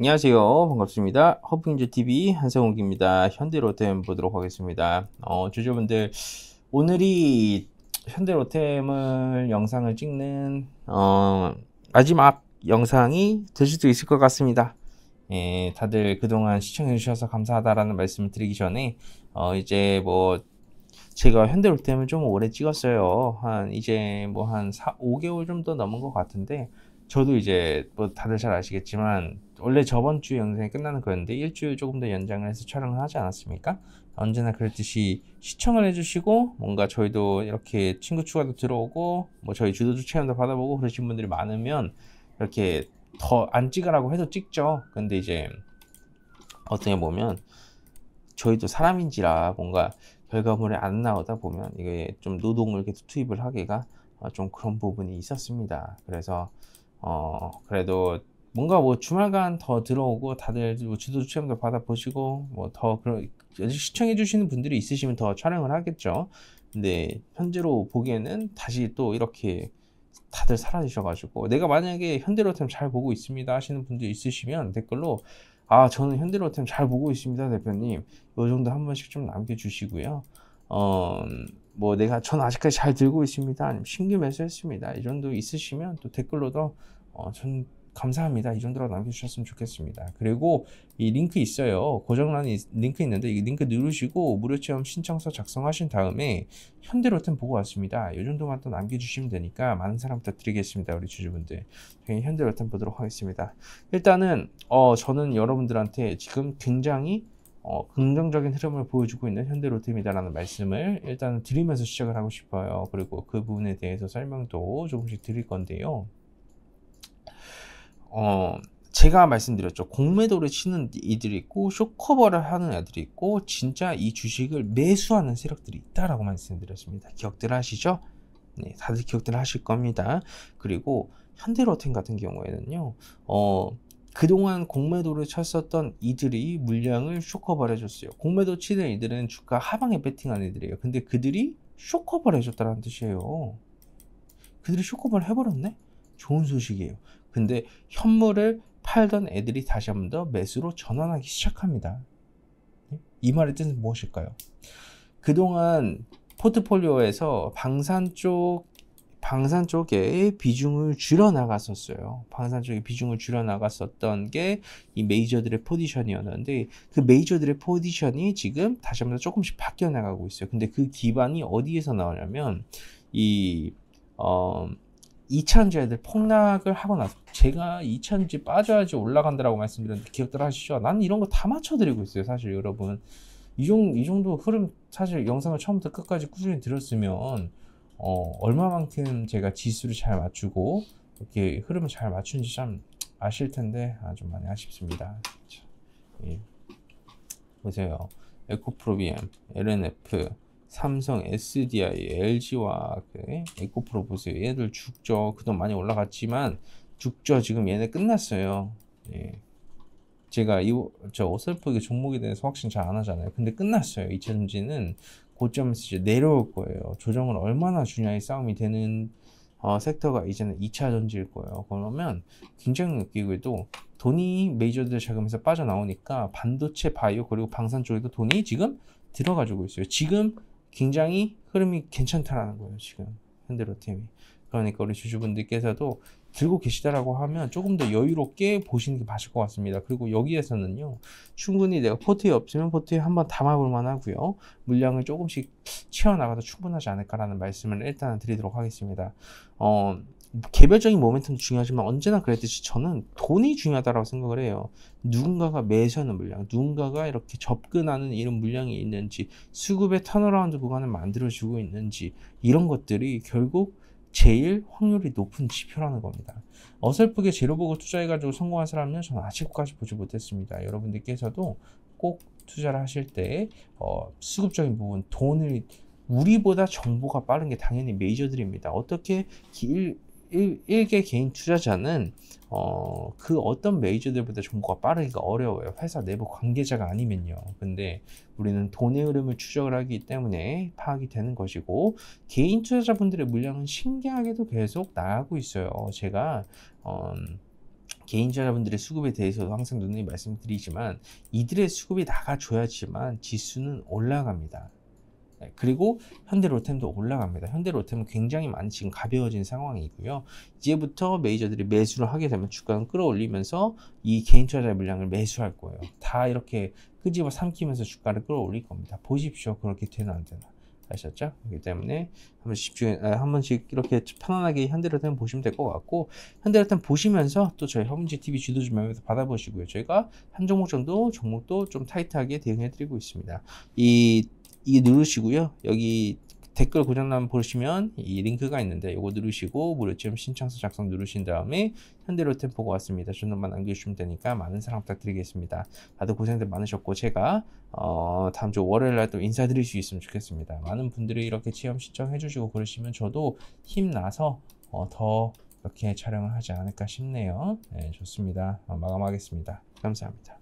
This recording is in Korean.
안녕하세요. 반갑습니다. 허핑즈 TV 한성욱입니다 현대로템 보도록 하겠습니다. 어, 주주분들 오늘이 현대로템을 영상을 찍는 어, 마지막 영상이 될 수도 있을 것 같습니다. 예, 다들 그동안 시청해 주셔서 감사하다라는 말씀을 드리기 전에 어, 이제 뭐 제가 현대로템을 좀 오래 찍었어요. 한 이제 뭐 한 4, 5개월 좀 더 넘은 것 같은데 저도 이제 뭐 다들 잘 아시겠지만 원래 저번 주 영상이 끝나는 거였는데 일주일 조금 더 연장을 해서 촬영을 하지 않았습니까? 언제나 그랬듯이 시청을 해주시고 뭔가 저희도 이렇게 친구 추가도 들어오고 뭐 저희 주도주 체험도 받아보고 그러신 분들이 많으면 이렇게 더 안 찍으라고 해도 찍죠. 근데 이제 어떻게 보면 저희도 사람인지라 뭔가 결과물이 안 나오다 보면 이게 좀 노동을 이렇게 투입을 하기가 어, 좀 그런 부분이 있었습니다. 그래서 어, 그래도 뭔가 뭐 주말간 더 들어오고 다들 뭐 지도 추천도 받아보시고 뭐 더 그런 시청해 주시는 분들이 있으시면 더 촬영을 하겠죠. 근데 현재로 보기에는 다시 또 이렇게 다들 사라지셔가지고 내가 만약에 현대로템 잘 보고 있습니다 하시는 분들 있으시면 댓글로 아 저는 현대로템 잘 보고 있습니다 대표님 요 정도 한 번씩 좀 남겨주시고요. 어, 뭐 내가 전 아직까지 잘 들고 있습니다. 아니면 신규 매수했습니다. 이 정도 있으시면 또 댓글로도 어, 전 감사합니다. 이 정도로 남겨주셨으면 좋겠습니다. 그리고 이 링크 있어요. 고정란이 링크 있는데 이 링크 누르시고 무료체험 신청서 작성하신 다음에 현대로템 보고 왔습니다. 이 정도만 또 남겨주시면 되니까 많은 사랑 부탁드리겠습니다. 우리 주주분들. 저희 현대로템 보도록 하겠습니다. 일단은 어, 저는 여러분들한테 지금 굉장히 어, 긍정적인 흐름을 보여주고 있는 현대로템이다라는 말씀을 일단 드리면서 시작을 하고 싶어요. 그리고 그 부분에 대해서 설명도 조금씩 드릴 건데요. 어, 제가 말씀드렸죠. 공매도를 치는 이들이 있고 쇼커버를 하는 애들이 있고 진짜 이 주식을 매수하는 세력들이 있다라고 말씀드렸습니다. 기억들 하시죠? 네, 다들 기억들 하실 겁니다. 그리고 현대로템 같은 경우에는요. 어, 그동안 공매도를 쳤었던 이들이 물량을 쇼커버를 해줬어요. 공매도 치는 이들은 주가 하방에 베팅한 애들이에요. 근데 그들이 쇼커버를 해줬다는 뜻이에요. 그들이 쇼커버를 해버렸네? 좋은 소식이에요. 근데 현물을 팔던 애들이 다시 한번 더 매수로 전환하기 시작합니다. 이 말의 뜻은 무엇일까요? 그동안 포트폴리오에서 방산 쪽 방산 쪽에 비중을 줄여나갔었어요. 방산 쪽에 비중을 줄여나갔었던 게 이 메이저들의 포지션이었는데 그 메이저들의 포지션이 지금 다시 한번 조금씩 바뀌어 나가고 있어요. 근데 그 기반이 어디에서 나오냐면 이 어, 이차전지들 폭락을 하고 나서 제가 이차전지 빠져야지 올라간다라고 말씀드렸는데 기억들 하시죠? 난 이런 거 다 맞춰드리고 있어요, 사실 여러분. 이, 정, 이 정도 흐름 사실 영상을 처음부터 끝까지 꾸준히 들었으면 어, 얼마만큼 제가 지수를 잘 맞추고 이렇게 흐름을 잘 맞춘지 참 아실 텐데 아, 좀 많이 아쉽습니다. 예. 보세요. 에코프로비엠, LNF, 삼성, SDI, LG와 그 에코프로 보세요. 얘들 죽죠. 그동 많이 올라갔지만 죽죠. 지금 얘네 끝났어요. 예. 제가 이 저 어설프게 종목에 대해서 확신 잘 안 하잖아요. 근데 끝났어요. 이천지는 고점에서 이제 내려올 거예요. 조정을 얼마나 주냐의 싸움이 되는 어, 섹터가 이제는 2차 전지일 거예요. 그러면 굉장히 느끼고도 돈이 메이저들 자금에서 빠져나오니까 반도체, 바이오 그리고 방산 쪽에도 돈이 지금 들어가지고 있어요. 지금 굉장히 흐름이 괜찮다라는 거예요. 지금 현대로템이. 그러니까 우리 주주분들께서도 들고 계시다라고 하면 조금 더 여유롭게 보시는 게 맞을 것 같습니다. 그리고 여기에서는요, 충분히 내가 포트에 없으면 포트에 한번 담아볼 만하고요, 물량을 조금씩 채워나가도 충분하지 않을까라는 말씀을 일단 드리도록 하겠습니다. 어, 개별적인 모멘텀도 중요하지만 언제나 그랬듯이 저는 돈이 중요하다고 생각을 해요. 누군가가 매수하는 물량, 누군가가 이렇게 접근하는 이런 물량이 있는지, 수급의 턴어라운드 구간을 만들어주고 있는지, 이런 것들이 결국 제일 확률이 높은 지표라는 겁니다. 어설프게 제로 보고 투자해가지고 성공한 사람은 저는 아직까지 보지 못했습니다. 여러분들께서도 꼭 투자를 하실 때 어, 수급적인 부분 돈을 우리보다 정보가 빠른 게 당연히 메이저들입니다. 어떻게 길 일, 일개 개인 투자자는 어, 그 어떤 메이저들보다 정보가 빠르기가 어려워요. 회사 내부 관계자가 아니면요. 근데 우리는 돈의 흐름을 추적을 하기 때문에 파악이 되는 것이고 개인 투자자분들의 물량은 신기하게도 계속 나가고 있어요. 제가 어, 개인 투자자분들의 수급에 대해서도 항상 누누이 말씀드리지만 이들의 수급이 나가줘야지만 지수는 올라갑니다. 네, 그리고 현대로템도 올라갑니다. 현대로템은 굉장히 많이 지금 가벼워진 상황이고요. 이제부터 메이저들이 매수를 하게 되면 주가는 끌어올리면서 이 개인 투자자 물량을 매수할 거예요. 다 이렇게 끄집어 삼키면서 주가를 끌어올릴 겁니다. 보십시오. 그렇게 되나 안 되나. 아셨죠? 그렇기 때문에 한번 집중, 아, 한 번씩 이렇게 편안하게 현대로템 보시면 될 것 같고 현대로템 보시면서 또 저희 허문지 TV 지도 주면서 받아보시고요. 저희가 한 종목 정도 종목도 좀 타이트하게 대응해드리고 있습니다. 이 이게 누르시고요. 여기 댓글 고장남 보시면 이 링크가 있는데 이거 누르시고 무료 체험 신청서 작성 누르신 다음에 현대로템 보고 왔습니다. 주소만 남겨주시면 되니까 많은 사랑 부탁드리겠습니다. 다들 고생들 많으셨고 제가 어 다음 주 월요일 날또 인사드릴 수 있으면 좋겠습니다. 많은 분들이 이렇게 체험 신청해 주시고 그러시면 저도 힘나서 어더 이렇게 촬영을 하지 않을까 싶네요. 네, 좋습니다. 어 마감하겠습니다. 감사합니다.